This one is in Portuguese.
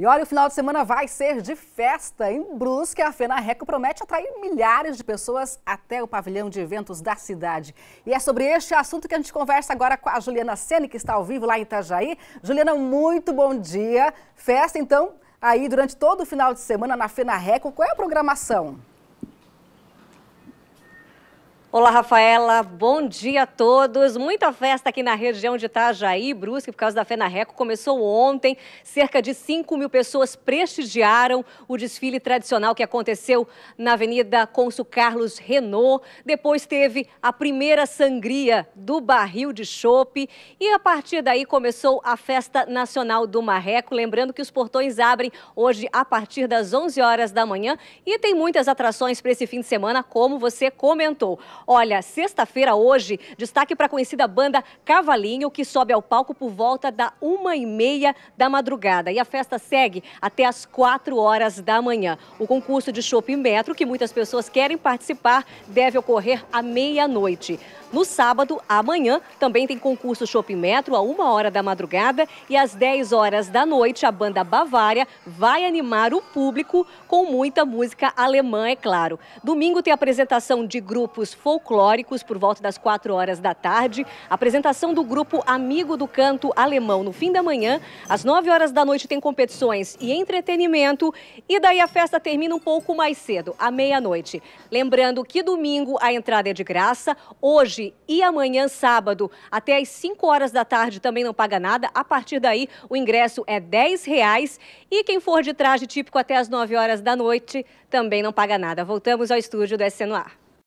E olha, o final de semana vai ser de festa. Em Brusque, a Fena Reco promete atrair milhares de pessoas até o pavilhão de eventos da cidade. E é sobre este assunto que a gente conversa agora com a Juliana Sene, que está ao vivo lá em Itajaí. Juliana, muito bom dia. Festa, então, aí durante todo o final de semana na Fena Reco. Qual é a programação? Olá, Rafaela. Bom dia a todos. Muita festa aqui na região de Itajaí, Brusque, por causa da Reco Começou ontem. Cerca de 5 mil pessoas prestigiaram o desfile tradicional que aconteceu na Avenida Consul Carlos Renault. Depois teve a primeira sangria do barril de chope. E a partir daí começou a Festa Nacional do Marreco. Lembrando que os portões abrem hoje a partir das 11 horas da manhã. E tem muitas atrações para esse fim de semana, como você comentou. Olha, sexta-feira hoje, destaque para a conhecida banda Cavalinho, que sobe ao palco por volta da uma e meia da madrugada. E a festa segue até as quatro horas da manhã. O concurso de shopping metro, que muitas pessoas querem participar, deve ocorrer à meia-noite. No sábado, amanhã, também tem concurso Shopping Metro, a uma hora da madrugada e às 10 horas da noite, a banda Bavária vai animar o público com muita música alemã, é claro. Domingo tem apresentação de grupos folclóricos por volta das 4 horas da tarde, apresentação do grupo Amigo do Canto Alemão no fim da manhã, às 9 horas da noite tem competições e entretenimento e daí a festa termina um pouco mais cedo, à meia-noite. Lembrando que domingo a entrada é de graça, hoje e amanhã sábado até às 5 horas da tarde também não paga nada, a partir daí o ingresso é 10 reais e quem for de traje típico até às 9 horas da noite também não paga nada. Voltamos ao estúdio do SNA.